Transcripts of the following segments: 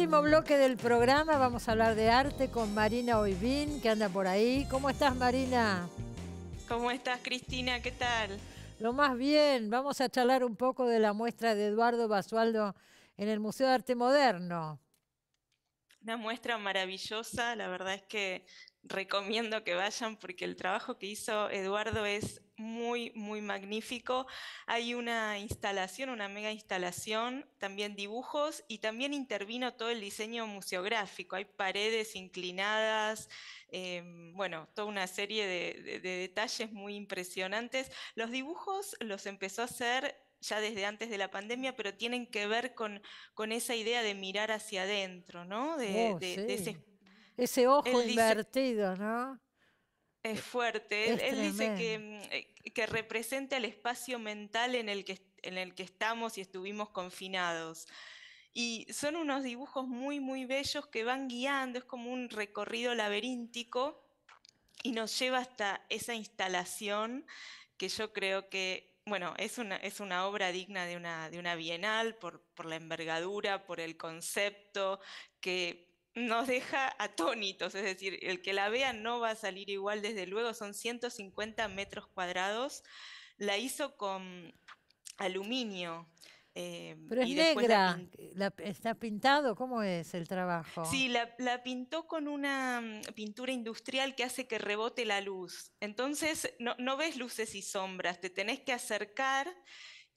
último bloque del programa vamos a hablar de arte con Marina Oivín, que anda por ahí. ¿Cómo estás, Marina? ¿Cómo estás, Cristina? ¿Qué tal? Lo más bien, vamos a charlar un poco de la muestra de Eduardo Basualdo en el Museo de Arte Moderno. Una muestra maravillosa, la verdad es que recomiendo que vayan porque el trabajo que hizo Eduardo es muy, muy magnífico. Hay una instalación, una mega instalación, también dibujos y también intervino todo el diseño museográfico. Hay paredes inclinadas, eh, bueno, toda una serie de, detalles muy impresionantes. Los dibujos los empezó a hacer ya desde antes de la pandemia, pero tienen que ver con, esa idea de mirar hacia adentro, ¿no? De, oh, ese, ojo invertido, ¿no? Es eh, fuerte. él, dice mm, eh, que, representa el espacio mental en el, que, en el que estamos y estuvimos confinados. Y son unos dibujos muy, muy bellos que van guiando, es como un recorrido laberíntico y nos lleva hasta esa instalación que yo creo que, bueno, es una, es una obra digna de una, de una bienal por, por la envergadura, por el concepto, que nos deja atónitos, es decir, el que la vea no va a salir igual, desde luego son 150 metros cuadrados, la hizo con aluminio. Eh, Pero es negra, está pintado, ¿cómo es el trabajo? Sí, la, pintó con una mm, pintura industrial que hace que rebote la luz. Entonces no, no ves luces y sombras, te tenés que acercar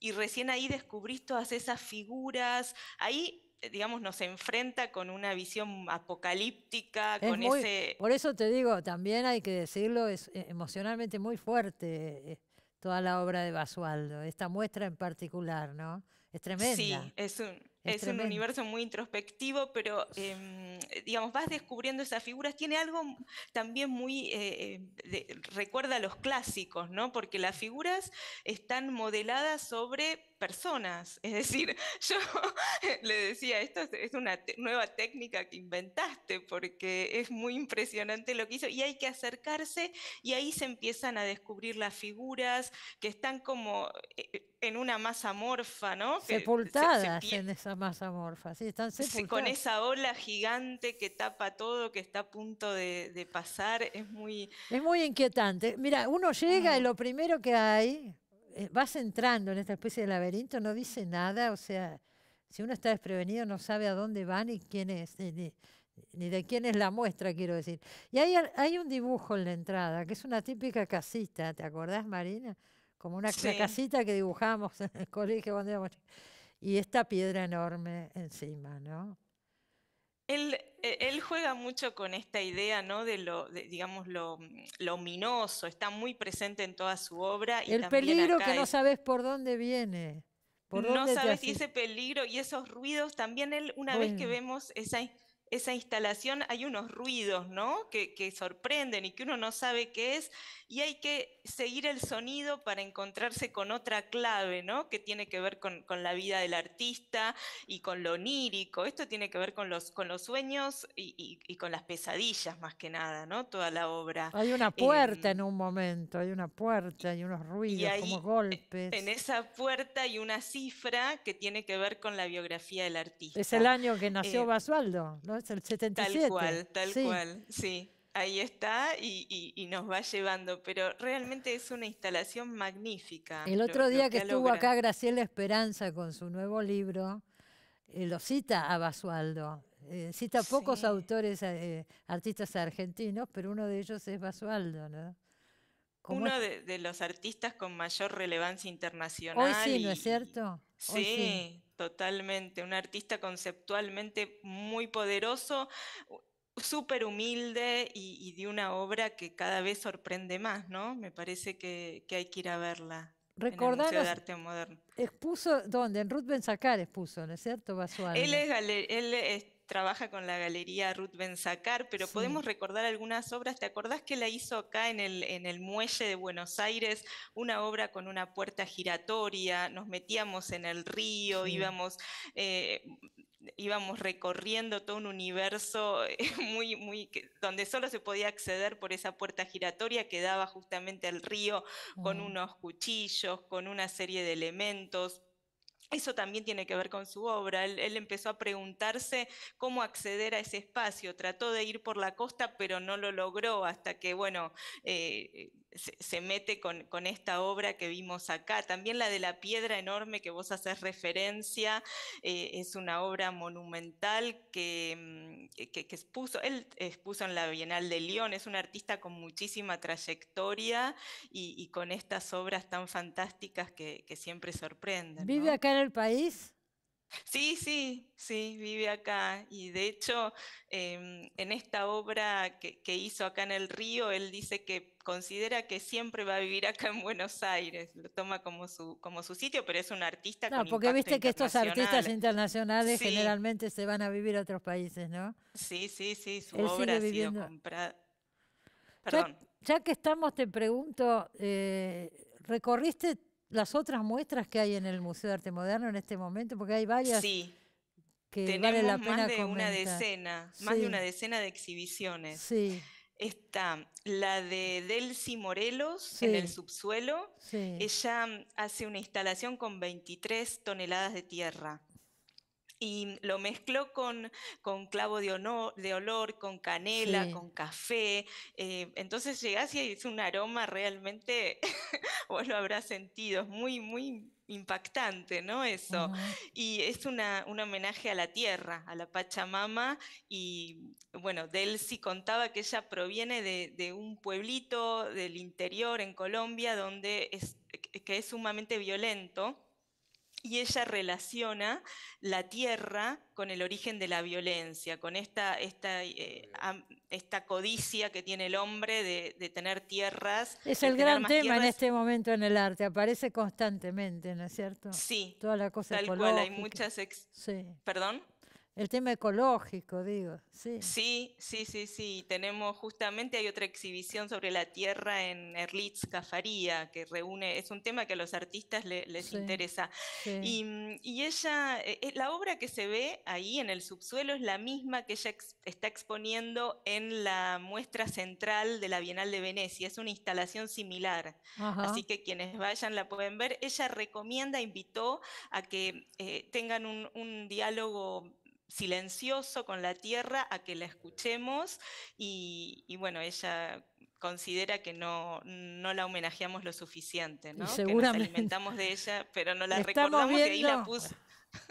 y recién ahí descubrís todas esas figuras. Ahí eh, digamos, nos enfrenta con una visión apocalíptica, con ese... Por eso te digo, también hay que decirlo, es eh, emocionalmente muy fuerte eh, toda la obra de Basualdo, esta muestra en particular, ¿no? Es tremenda. Sí, es un, es, un universo muy introspectivo, pero em, digamos, vas descubriendo esas figuras. Tiene algo también muy, recuerda a los clásicos, ¿no? Porque las figuras están modeladas sobre personas. Es decir, yo le decía, esto es una nueva técnica que inventaste porque es muy impresionante lo que hizo y hay que acercarse y ahí se empiezan a descubrir las figuras que están como eh, eh, en una masa morfa, ¿no? Sepultadas en esa masa morfa, sí, Con esa ola gigante que tapa todo, que está a punto de, pasar, es muy... Es muy inquietante. Mira, uno llega y mm. lo primero que hay, eh, vas entrando en esta especie de laberinto, no dice nada, o sea, si uno está desprevenido no sabe a dónde va y quién es, ni, de quién es la muestra, quiero decir. Y hay, hay, un dibujo en la entrada, que es una típica casita, ¿te acordás, Marina? Como una, casita que dibujamos en el colegio cuando Y esta piedra enorme encima, ¿no? Eh, él, juega mucho con esta idea, ¿no? De lo, de, digamos, lo, está muy presente en toda su obra. Y el peligro que no sabes por dónde viene. ¿Por no sabes si ese peligro y esos ruidos, también él, una vez que vemos esa esa instalación hay unos ruidos, ¿no? Que, sorprenden y que uno no sabe qué es, y hay que seguir el sonido para encontrarse con otra clave, ¿no? Que tiene que ver con, la vida del artista y con lo onírico. Esto tiene que ver con los, con los sueños y, con las pesadillas, más que nada, ¿no? Toda la obra. Hay una em, puerta en un momento, hay una puerta y unos ruidos, como eh, golpes. En esa puerta hay una cifra que tiene que ver con la biografía del artista. Es el año que nació eh, Basualdo, ¿no? Tal cual, tal cual, sí. Ahí está y, nos va llevando, pero realmente es una instalación magnífica. El otro día que, estuvo acá Graciela Esperanza con su nuevo libro, eh, lo cita a Basualdo. Eh, cita a pocos autores, eh, artistas argentinos, pero uno de ellos es Basualdo, Uno de, los artistas con mayor relevancia internacional. Hoy sí, ¿no es cierto? sí, totalmente. Un artista conceptualmente muy poderoso, súper humilde y, de una obra que cada vez sorprende más, ¿no? Me parece que, hay que ir a verla. Recordar arte moderno. Expuso, ¿dónde? En Ruth Benzacar expuso, ¿no es cierto? él es trabaja con la galería Ruth Benzacar, pero podemos recordar algunas obras. ¿Te acordás que la hizo acá en el, muelle de Buenos Aires? Una obra con una puerta giratoria, nos metíamos en el río, íbamos... Eh, íbamos recorriendo todo un universo eh, muy, muy, donde solo se podía acceder por esa puerta giratoria que daba justamente al río con mm. unos cuchillos, con una serie de elementos, eso también tiene que ver con su obra. Él, empezó a preguntarse cómo acceder a ese espacio. Trató de ir por la costa, pero no lo logró hasta que, bueno, eh, se, mete con, esta obra que vimos acá. También la de la piedra enorme que vos haces referencia, eh, es una obra monumental mm, que, que, expuso, él expuso en la Bienal de Lyon, es un artista con muchísima trayectoria y, con estas obras tan fantásticas que, siempre sorprenden. ¿Vive acá en el país? Sí, sí, sí, vive acá. Y de hecho, em, en esta obra que, hizo acá en el río, él dice que considera que siempre va a vivir acá en Buenos Aires. Lo toma como su, como su sitio, pero es un artista. No, porque viste que estos artistas internacionales generalmente se van a vivir a otros países, ¿no? Sí, sí, sí, su obra ha sido comprada. Perdón. Ya, que estamos, te pregunto, eh, ¿recorriste las otras muestras que hay en el Museo de Arte Moderno en este momento, porque hay varias. Que tenemos la pena más de una decena, más de una decena de exhibiciones. Está la de Delcy Morelos en el subsuelo. Ella hace una instalación con 23 toneladas de tierra y lo mezcló con, clavo de, de, olor, con canela, con café. Eh, entonces llegás y es un aroma realmente, vos lo habrás sentido, es muy, muy impactante, ¿no? Eso. Y es un homenaje a la tierra, a la Pachamama. Y bueno, Delcy contaba que ella proviene de, un pueblito del interior en Colombia donde es, que es sumamente violento y ella relaciona la tierra con el origen de la violencia, con esta, esta, eh, esta codicia que tiene el hombre de, tener tierras. Es el gran tema en este momento en el arte, aparece constantemente, ¿no es cierto? Sí. Toda la cosa Tal cual, hay muchas... ¿Perdón? El tema ecológico, digo, sí. Sí, sí, sí, Tenemos justamente, hay otra exhibición sobre la tierra en Erlitz, Cafaría, que reúne, es un tema que a los artistas les interesa. Y, ella, eh, eh, la obra que se ve ahí en el subsuelo es la misma que ella está exponiendo en la muestra central de la Bienal de Venecia. Es una instalación similar. Así que quienes vayan la pueden ver. Ella recomienda, invitó a que eh, tengan un, un diálogo silencioso con la tierra a que la escuchemos y, bueno, ella considera que no, no la homenajeamos lo suficiente, ¿no? Que nos alimentamos de ella, pero no la recordamos viendo...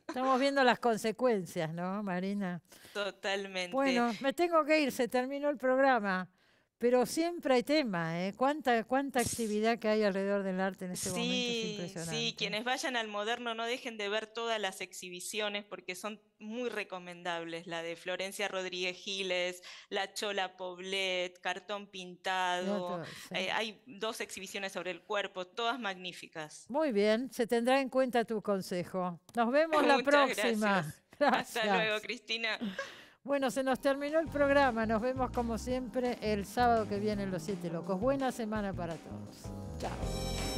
Estamos viendo las consecuencias, ¿no, Marina? Totalmente. Bueno, me tengo que ir, se terminó el programa. Pero siempre hay tema, ¿eh? Cuánta, cuánta actividad que hay alrededor del arte en este momento es impresionante. Sí, quienes vayan al moderno no dejen de ver todas las exhibiciones porque son muy recomendables. La de Florencia Rodríguez Giles, La Chola Poblet, Cartón Pintado. Eh, hay dos exhibiciones sobre el cuerpo, todas magníficas. Muy bien, se tendrá en cuenta tu consejo. Nos vemos la próxima. Gracias. Hasta luego, Cristina. Bueno, se nos terminó el programa. Nos vemos como siempre el sábado que viene en Los Siete Locos. Buena semana para todos. Chao.